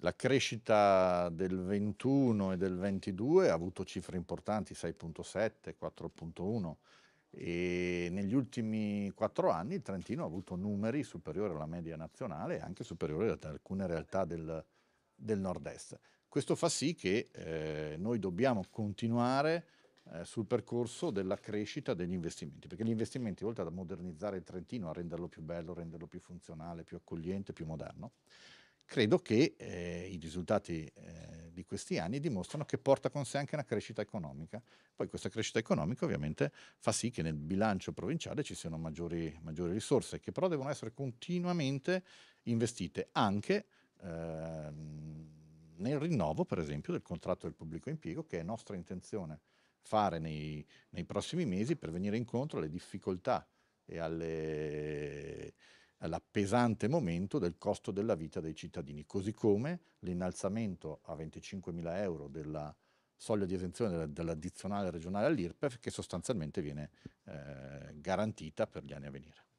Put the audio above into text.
La crescita del 21 e del 22 ha avuto cifre importanti, 6.7, 4.1 e negli ultimi quattro anni il Trentino ha avuto numeri superiori alla media nazionale e anche superiori ad alcune realtà del, del nord-est. Questo fa sì che eh, noi dobbiamo continuare eh, sul percorso della crescita degli investimenti, perché gli investimenti, oltre a modernizzare il Trentino, a renderlo più bello, renderlo più funzionale, più accogliente, più moderno, credo che eh, i risultati eh, di questi anni dimostrano che porta con sé anche una crescita economica. Poi questa crescita economica ovviamente fa sì che nel bilancio provinciale ci siano maggiori, maggiori risorse, che però devono essere continuamente investite anche eh, nel rinnovo, per esempio, del contratto del pubblico impiego, che è nostra intenzione fare nei, nei prossimi mesi per venire incontro alle difficoltà e alle pesante momento del costo della vita dei cittadini, così come l'innalzamento a 25.000 euro della soglia di esenzione dell'addizionale regionale all'IRPEF che sostanzialmente viene eh, garantita per gli anni a venire.